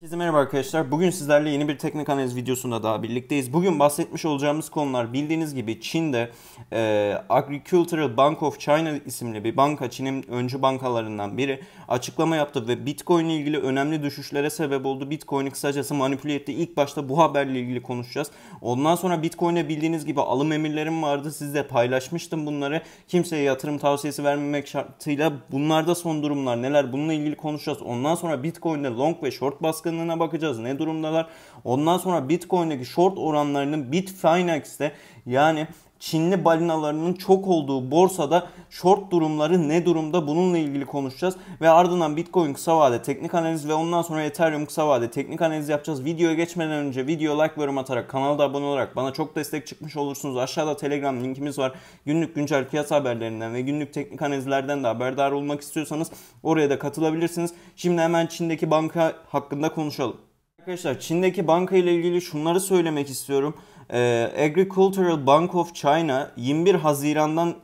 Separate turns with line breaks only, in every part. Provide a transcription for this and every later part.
Herkese merhaba arkadaşlar. Bugün sizlerle yeni bir teknik analiz videosunda daha birlikteyiz. Bugün bahsetmiş olacağımız konular bildiğiniz gibi Çin'de e, Agricultural Bank of China isimli bir banka Çin'in öncü bankalarından biri açıklama yaptı ve Bitcoin ile ilgili önemli düşüşlere sebep oldu. Bitcoin'i kısacası manipüle etti. İlk başta bu haberle ilgili konuşacağız. Ondan sonra Bitcoin'e bildiğiniz gibi alım emirlerim vardı. Sizle paylaşmıştım bunları. Kimseye yatırım tavsiyesi vermemek şartıyla bunlarda son durumlar neler bununla ilgili konuşacağız. Ondan sonra Bitcoin'de long ve short baskı baskınlığına bakacağız. Ne durumdalar? Ondan sonra Bitcoin'deki short oranlarının Bitfinex'te yani Çinli balinalarının çok olduğu borsada short durumları ne durumda bununla ilgili konuşacağız. Ve ardından Bitcoin kısa vade teknik analiz ve ondan sonra Ethereum kısa vade teknik analiz yapacağız. Videoya geçmeden önce video like yorum atarak kanala da abone olarak bana çok destek çıkmış olursunuz. Aşağıda Telegram linkimiz var. Günlük güncel fiyat haberlerinden ve günlük teknik analizlerden de haberdar olmak istiyorsanız oraya da katılabilirsiniz. Şimdi hemen Çin'deki banka hakkında konuşalım. Arkadaşlar Çin'deki banka ile ilgili şunları söylemek istiyorum. Ee, Agricultural Bank of China 21 Haziran'dan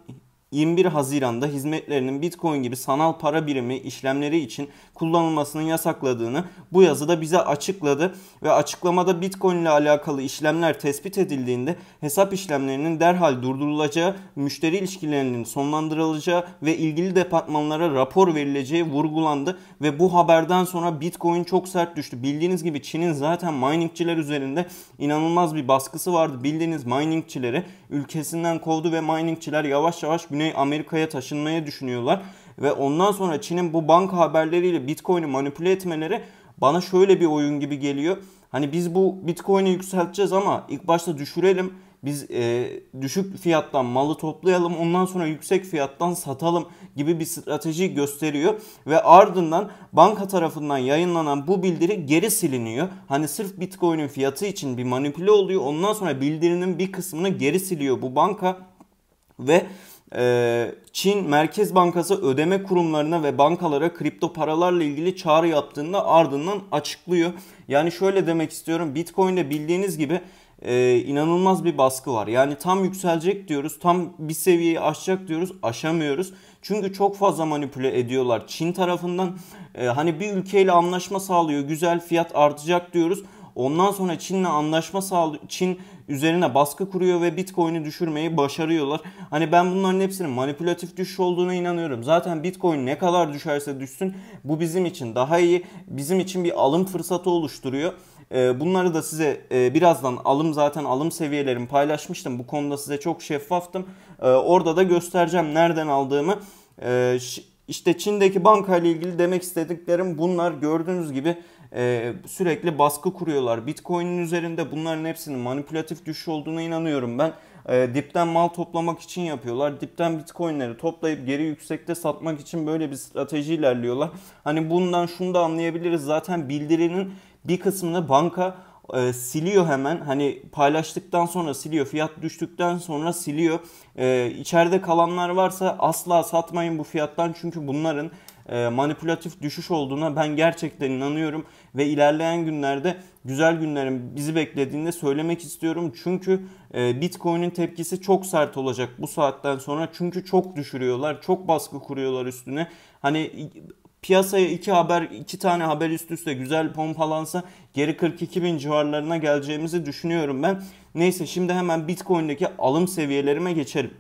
21 Haziran'da hizmetlerinin Bitcoin gibi sanal para birimi işlemleri için kullanılmasını yasakladığını bu yazıda bize açıkladı ve açıklamada Bitcoin ile alakalı işlemler tespit edildiğinde hesap işlemlerinin derhal durdurulacağı, müşteri ilişkilerinin sonlandırılacağı ve ilgili departmanlara rapor verileceği vurgulandı ve bu haberden sonra Bitcoin çok sert düştü. Bildiğiniz gibi Çin'in zaten miningçiler üzerinde inanılmaz bir baskısı vardı. Bildiğiniz miningçileri ülkesinden kovdu ve miningçiler yavaş yavaş Güney Amerika'ya taşınmaya düşünüyorlar. Ve ondan sonra Çin'in bu banka haberleriyle Bitcoin'i manipüle etmeleri bana şöyle bir oyun gibi geliyor. Hani biz bu Bitcoin'i yükselteceğiz ama ilk başta düşürelim. Biz e, düşük fiyattan malı toplayalım ondan sonra yüksek fiyattan satalım gibi bir strateji gösteriyor ve ardından banka tarafından yayınlanan bu bildiri geri siliniyor. Hani sırf Bitcoin'in fiyatı için bir manipüle oluyor. Ondan sonra bildirinin bir kısmını geri siliyor bu banka ve e, Çin Merkez Bankası ödeme kurumlarına ve bankalara kripto paralarla ilgili çağrı yaptığında ardından açıklıyor. Yani şöyle demek istiyorum Bitcoin'de bildiğiniz gibi e, inanılmaz bir baskı var. Yani tam yükselecek diyoruz tam bir seviyeyi aşacak diyoruz aşamıyoruz. Çünkü çok fazla manipüle ediyorlar. Çin tarafından e, hani bir ülkeyle anlaşma sağlıyor. Güzel fiyat artacak diyoruz. Ondan sonra Çin'le anlaşma sağlıyor. Çin üzerine baskı kuruyor ve Bitcoin'i düşürmeyi başarıyorlar. Hani ben bunların hepsinin manipülatif düşüş olduğuna inanıyorum. Zaten Bitcoin ne kadar düşerse düşsün bu bizim için daha iyi. Bizim için bir alım fırsatı oluşturuyor. Ee, bunları da size e, birazdan alım zaten alım seviyelerimi paylaşmıştım. Bu konuda size çok şeffaftım. Ee, orada da göstereceğim nereden aldığımı. Ee, işte Çin'deki banka ile ilgili demek istediklerim bunlar gördüğünüz gibi e, sürekli baskı kuruyorlar. Bitcoin'in üzerinde bunların hepsinin manipülatif düşüş olduğuna inanıyorum ben. Ee, dipten mal toplamak için yapıyorlar. Dipten bitcoinleri toplayıp geri yüksekte satmak için böyle bir strateji ilerliyorlar. Hani bundan şunu da anlayabiliriz zaten bildirinin bir kısmını banka e, siliyor hemen. Hani paylaştıktan sonra siliyor. Fiyat düştükten sonra siliyor. E, içeride kalanlar varsa asla satmayın bu fiyattan. Çünkü bunların e, manipülatif düşüş olduğuna ben gerçekten inanıyorum. Ve ilerleyen günlerde güzel günlerin bizi beklediğinde söylemek istiyorum. Çünkü e, Bitcoin'in tepkisi çok sert olacak bu saatten sonra. Çünkü çok düşürüyorlar. Çok baskı kuruyorlar üstüne. Hani piyasaya iki haber, iki tane haber üst üste güzel pompalansa geri 42 bin civarlarına geleceğimizi düşünüyorum ben. Neyse şimdi hemen Bitcoin'deki alım seviyelerime geçelim.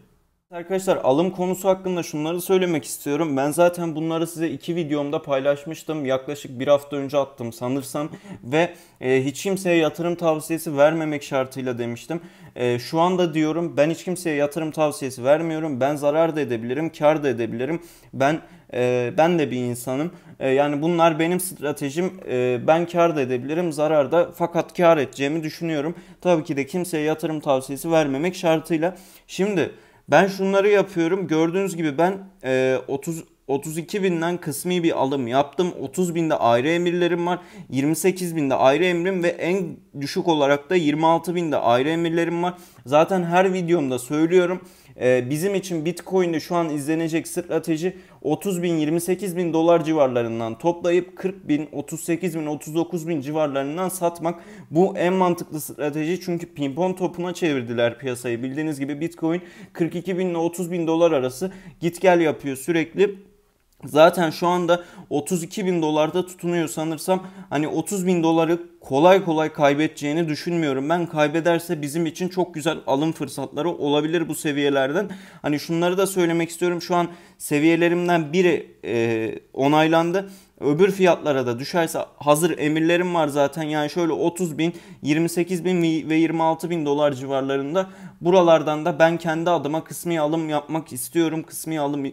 Arkadaşlar alım konusu hakkında şunları söylemek istiyorum. Ben zaten bunları size iki videomda paylaşmıştım. Yaklaşık bir hafta önce attım sanırsam. Ve e, hiç kimseye yatırım tavsiyesi vermemek şartıyla demiştim. E, şu anda diyorum ben hiç kimseye yatırım tavsiyesi vermiyorum. Ben zarar da edebilirim, kar da edebilirim. Ben e, ben de bir insanım. E, yani bunlar benim stratejim. E, ben kar da edebilirim, zarar da. Fakat kar edeceğimi düşünüyorum. Tabii ki de kimseye yatırım tavsiyesi vermemek şartıyla. Şimdi... Ben şunları yapıyorum. Gördüğünüz gibi ben e, 30 32 binden kısmi bir alım yaptım. 30 binde ayrı emirlerim var. 28 binde ayrı emrim ve en düşük olarak da 26 binde ayrı emirlerim var. Zaten her videomda söylüyorum e, bizim için Bitcoin'de şu an izlenecek strateji 30 bin 28 bin dolar civarlarından toplayıp 40 bin 38 bin 39 bin civarlarından satmak bu en mantıklı strateji çünkü pimpon topuna çevirdiler piyasayı bildiğiniz gibi Bitcoin 42 bin ile 30 bin dolar arası git gel yapıyor sürekli Zaten şu anda 32 bin dolarda tutunuyor sanırsam. Hani 30 bin doları kolay kolay kaybedeceğini düşünmüyorum. Ben kaybederse bizim için çok güzel alım fırsatları olabilir bu seviyelerden. Hani şunları da söylemek istiyorum. Şu an seviyelerimden biri e, onaylandı öbür fiyatlara da düşerse hazır emirlerim var zaten yani şöyle 30 bin 28 bin ve 26 bin dolar civarlarında buralardan da ben kendi adıma kısmi alım yapmak istiyorum kısmi alım e,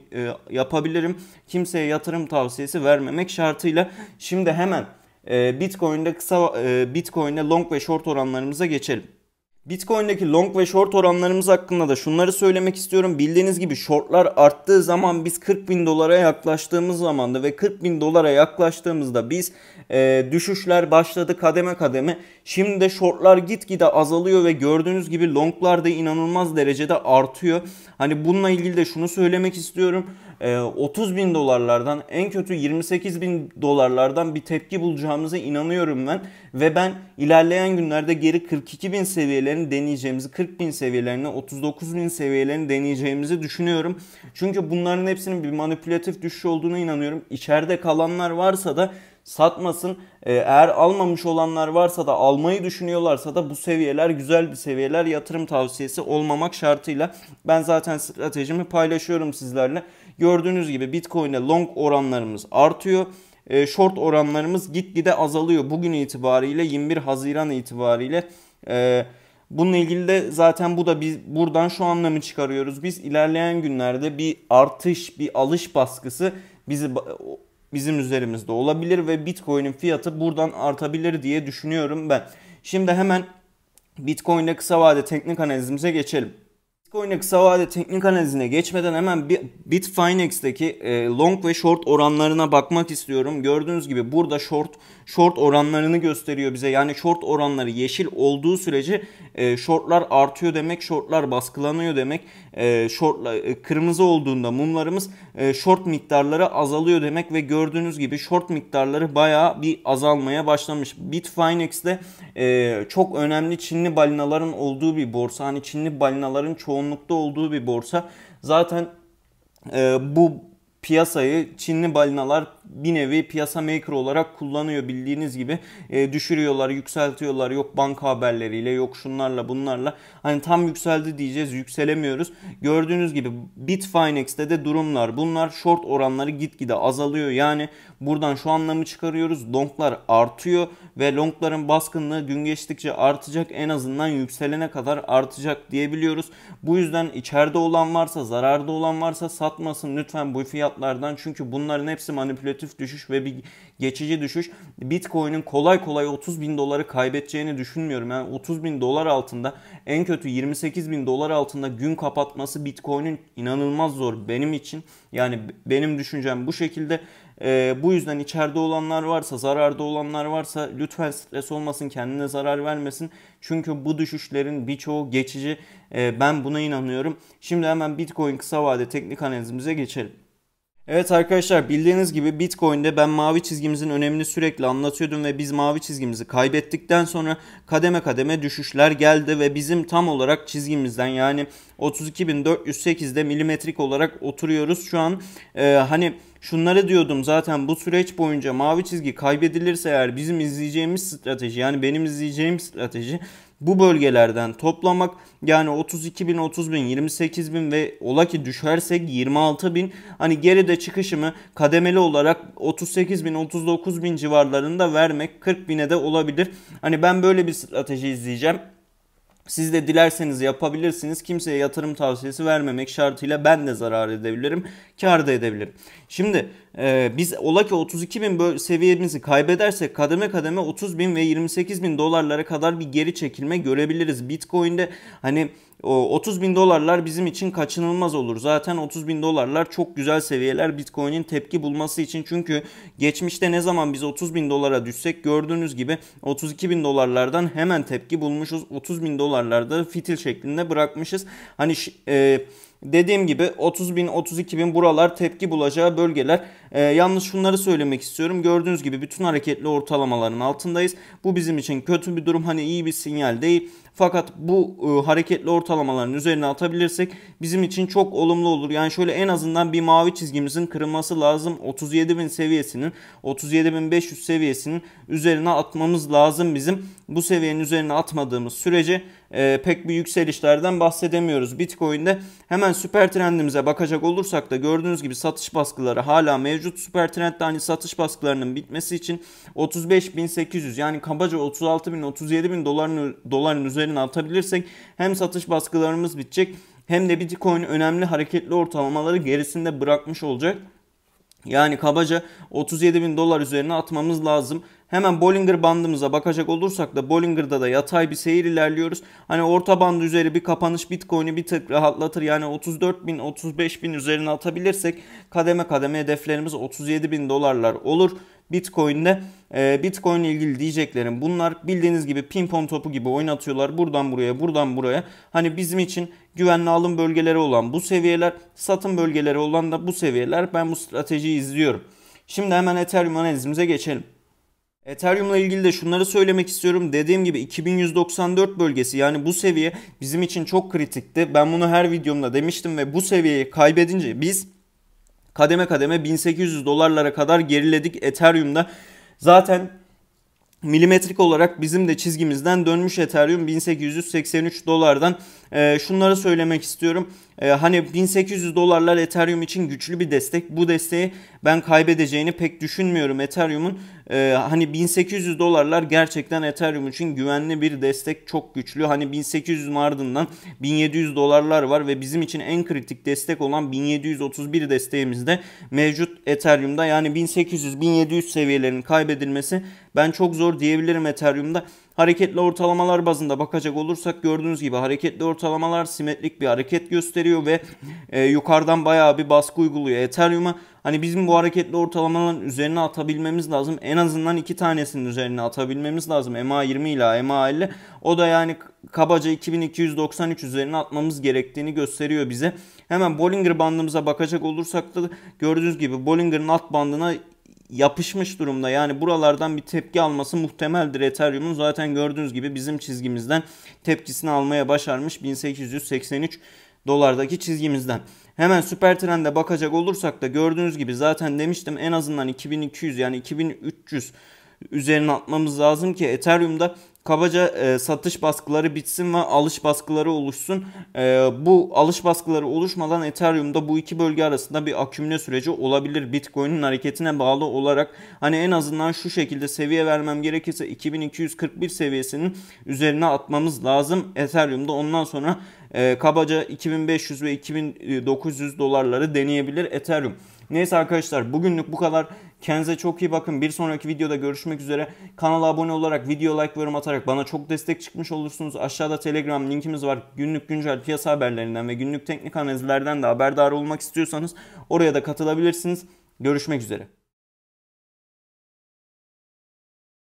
yapabilirim kimseye yatırım tavsiyesi vermemek şartıyla şimdi hemen e, Bitcoin'de kısa e, Bitcoin'de long ve short oranlarımıza geçelim. Bitcoin'deki long ve short oranlarımız hakkında da şunları söylemek istiyorum. Bildiğiniz gibi shortlar arttığı zaman biz 40 bin dolara yaklaştığımız zaman da ve 40 bin dolara yaklaştığımızda biz e, düşüşler başladı kademe kademe. Şimdi de shortlar gitgide azalıyor ve gördüğünüz gibi longlar da inanılmaz derecede artıyor. Hani bununla ilgili de şunu söylemek istiyorum. 30 ee, bin dolarlardan en kötü 28 bin dolarlardan bir tepki bulacağımıza inanıyorum ben. Ve ben ilerleyen günlerde geri 42 bin seviyelerini deneyeceğimizi, 40 bin seviyelerini, 39 bin seviyelerini deneyeceğimizi düşünüyorum. Çünkü bunların hepsinin bir manipülatif düşüş olduğuna inanıyorum. İçeride kalanlar varsa da satmasın. Ee, eğer almamış olanlar varsa da almayı düşünüyorlarsa da bu seviyeler güzel bir seviyeler yatırım tavsiyesi olmamak şartıyla. Ben zaten stratejimi paylaşıyorum sizlerle. Gördüğünüz gibi Bitcoin'e long oranlarımız artıyor. E, short oranlarımız gitgide azalıyor. Bugün itibariyle 21 Haziran itibariyle e, Bununla ilgili de zaten bu da biz buradan şu anlamı çıkarıyoruz. Biz ilerleyen günlerde bir artış, bir alış baskısı bizi bizim üzerimizde olabilir ve Bitcoin'in fiyatı buradan artabilir diye düşünüyorum ben. Şimdi hemen Bitcoin'e kısa vade teknik analizimize geçelim. Bitcoin'deki havade teknik analizine geçmeden hemen Bitfinex'teki e, long ve short oranlarına bakmak istiyorum. Gördüğünüz gibi burada short short oranlarını gösteriyor bize. Yani short oranları yeşil olduğu sürece e, shortlar artıyor demek, shortlar baskılanıyor demek. E, shortla, e, kırmızı olduğunda mumlarımız e, short miktarları azalıyor demek ve gördüğünüz gibi short miktarları bayağı bir azalmaya başlamış. Bitfinex'te e, çok önemli Çinli balinaların olduğu bir borsa. Hani Çinli balinaların çoğunlukta olduğu bir borsa. Zaten e, bu piyasayı Çinli balinalar bir nevi piyasa maker olarak kullanıyor bildiğiniz gibi. E, düşürüyorlar, yükseltiyorlar. Yok banka haberleriyle, yok şunlarla, bunlarla. Hani tam yükseldi diyeceğiz, yükselemiyoruz. Gördüğünüz gibi Bitfinex'te de durumlar bunlar. Short oranları gitgide azalıyor. Yani buradan şu anlamı çıkarıyoruz. Longlar artıyor ve longların baskınlığı gün geçtikçe artacak. En azından yükselene kadar artacak diyebiliyoruz. Bu yüzden içeride olan varsa, zararda olan varsa satmasın lütfen bu fiyatlardan. Çünkü bunların hepsi manipülatif spekülatif düşüş ve bir geçici düşüş Bitcoin'in kolay kolay 30 bin doları kaybedeceğini düşünmüyorum. Yani 30 bin dolar altında en kötü 28 bin dolar altında gün kapatması Bitcoin'in inanılmaz zor benim için. Yani benim düşüncem bu şekilde. E, bu yüzden içeride olanlar varsa, zararda olanlar varsa lütfen stres olmasın, kendine zarar vermesin. Çünkü bu düşüşlerin birçoğu geçici. E, ben buna inanıyorum. Şimdi hemen Bitcoin kısa vade teknik analizimize geçelim. Evet arkadaşlar bildiğiniz gibi Bitcoin'de ben mavi çizgimizin önemini sürekli anlatıyordum ve biz mavi çizgimizi kaybettikten sonra kademe kademe düşüşler geldi ve bizim tam olarak çizgimizden yani 32.408'de milimetrik olarak oturuyoruz. Şu an e, hani şunları diyordum zaten bu süreç boyunca mavi çizgi kaybedilirse eğer bizim izleyeceğimiz strateji yani benim izleyeceğim strateji bu bölgelerden toplamak yani 32 bin, 30 bin, 28 bin ve ola ki düşersek 26 bin hani geride çıkışımı kademeli olarak 38 bin, 39 bin civarlarında vermek 40 bine de olabilir. Hani ben böyle bir strateji izleyeceğim. Siz de dilerseniz yapabilirsiniz. Kimseye yatırım tavsiyesi vermemek şartıyla ben de zarar edebilirim, kar da edebilirim. Şimdi e, biz ola ki 32 bin seviyemizi kaybedersek kademe kademe 30 bin ve 28 bin dolarlara kadar bir geri çekilme görebiliriz. Bitcoin'de hani 30 bin dolarlar bizim için kaçınılmaz olur. Zaten 30 bin dolarlar çok güzel seviyeler Bitcoin'in tepki bulması için. Çünkü geçmişte ne zaman biz 30 bin dolara düşsek gördüğünüz gibi 32 bin dolarlardan hemen tepki bulmuşuz. 30 bin dolarlarda fitil şeklinde bırakmışız. Hani e, Dediğim gibi 30 bin 32 bin buralar tepki bulacağı bölgeler. Ee, yalnız şunları söylemek istiyorum. Gördüğünüz gibi bütün hareketli ortalamaların altındayız. Bu bizim için kötü bir durum. Hani iyi bir sinyal değil. Fakat bu e, hareketli ortalamaların üzerine atabilirsek bizim için çok olumlu olur. Yani şöyle en azından bir mavi çizgimizin kırılması lazım. 37.000 seviyesinin 37.500 seviyesinin üzerine atmamız lazım bizim. Bu seviyenin üzerine atmadığımız sürece e, pek bir yükselişlerden bahsedemiyoruz. Bitcoin'de hemen süper trendimize bakacak olursak da gördüğünüz gibi satış baskıları hala mevcut. Süper trendde hani satış baskılarının bitmesi için 35.800 yani kabaca 36.000 37.000 doların, doların üzerine üzerine atabilirsek hem satış baskılarımız bitecek hem de Bitcoin önemli hareketli ortalamaları gerisinde bırakmış olacak. Yani kabaca 37 bin dolar üzerine atmamız lazım. Hemen Bollinger bandımıza bakacak olursak da Bollinger'da da yatay bir seyir ilerliyoruz. Hani orta band üzeri bir kapanış Bitcoin'i bir tık rahatlatır. Yani 34 bin 35 bin üzerine atabilirsek kademe kademe hedeflerimiz 37 bin dolarlar olur. Bitcoin'de. Ee, Bitcoin ile ilgili diyeceklerim bunlar bildiğiniz gibi pimpon topu gibi oynatıyorlar. Buradan buraya buradan buraya. Hani bizim için güvenli alım bölgeleri olan bu seviyeler satın bölgeleri olan da bu seviyeler. Ben bu stratejiyi izliyorum. Şimdi hemen Ethereum analizimize geçelim. Ethereum ile ilgili de şunları söylemek istiyorum. Dediğim gibi 2194 bölgesi yani bu seviye bizim için çok kritikti. Ben bunu her videomda demiştim ve bu seviyeyi kaybedince biz kademe kademe 1800 dolarlara kadar geriledik Ethereum'da. Zaten milimetrik olarak bizim de çizgimizden dönmüş Ethereum 1883 dolardan. E, şunları söylemek istiyorum. Ee, hani 1800 dolarlar Ethereum için güçlü bir destek. Bu desteği ben kaybedeceğini pek düşünmüyorum Ethereum'un. Ee, hani 1800 dolarlar gerçekten Ethereum için güvenli bir destek çok güçlü. Hani 1800 ardından 1700 dolarlar var ve bizim için en kritik destek olan 1731 desteğimizde mevcut Ethereum'da. Yani 1800-1700 seviyelerinin kaybedilmesi ben çok zor diyebilirim Ethereum'da. Hareketli ortalamalar bazında bakacak olursak gördüğünüz gibi hareketli ortalamalar simetrik bir hareket gösteriyor ve e, yukarıdan bayağı bir baskı uyguluyor Ethereum'a. Hani bizim bu hareketli ortalamaların üzerine atabilmemiz lazım. En azından iki tanesinin üzerine atabilmemiz lazım. MA20 ile MA50. O da yani kabaca 2293 üzerine atmamız gerektiğini gösteriyor bize. Hemen Bollinger bandımıza bakacak olursak da gördüğünüz gibi Bollinger'ın alt bandına yapışmış durumda. Yani buralardan bir tepki alması muhtemeldir Ethereum'un. Zaten gördüğünüz gibi bizim çizgimizden tepkisini almaya başarmış 1883 dolardaki çizgimizden. Hemen süper trende bakacak olursak da gördüğünüz gibi zaten demiştim en azından 2200 yani 2300 üzerine atmamız lazım ki Ethereum'da kabaca e, satış baskıları bitsin ve alış baskıları oluşsun. E, bu alış baskıları oluşmadan Ethereum'da bu iki bölge arasında bir akümle süreci olabilir. Bitcoin'in hareketine bağlı olarak hani en azından şu şekilde seviye vermem gerekirse 2241 seviyesinin üzerine atmamız lazım. Ethereum'da ondan sonra e, kabaca 2500 ve 2900 dolarları deneyebilir Ethereum. Neyse arkadaşlar bugünlük bu kadar. Kendinize çok iyi bakın. Bir sonraki videoda görüşmek üzere. Kanala abone olarak, video like ve yorum atarak bana çok destek çıkmış olursunuz. Aşağıda Telegram linkimiz var. Günlük güncel piyasa haberlerinden ve günlük teknik analizlerden de haberdar olmak istiyorsanız oraya da katılabilirsiniz. Görüşmek üzere.